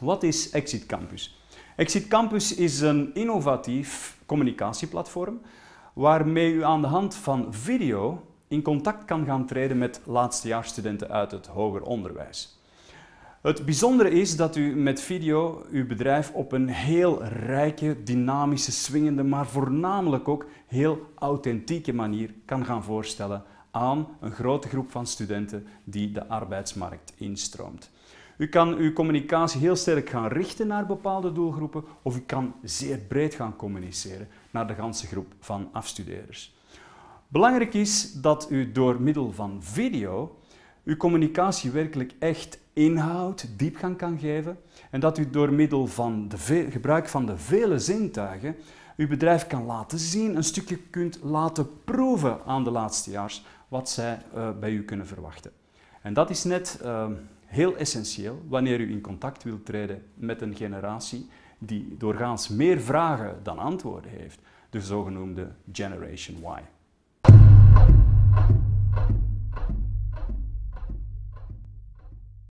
Wat is Exit Campus? Exit Campus is een innovatief communicatieplatform waarmee u aan de hand van video in contact kan gaan treden met laatstejaarsstudenten uit het hoger onderwijs. Het bijzondere is dat u met video uw bedrijf op een heel rijke, dynamische, swingende, maar voornamelijk ook heel authentieke manier kan gaan voorstellen aan een grote groep van studenten die de arbeidsmarkt instroomt. U kan uw communicatie heel sterk gaan richten naar bepaalde doelgroepen of u kan zeer breed gaan communiceren naar de ganse groep van afstudeerders. Belangrijk is dat u door middel van video uw communicatie werkelijk echt inhoud, diepgang kan geven en dat u door middel van de gebruik van de vele zintuigen uw bedrijf kan laten zien, een stukje kunt laten proeven aan de laatstejaars wat zij eh, bij u kunnen verwachten. En dat is net eh, heel essentieel wanneer u in contact wilt treden met een generatie die doorgaans meer vragen dan antwoorden heeft, de zogenoemde Generation Y.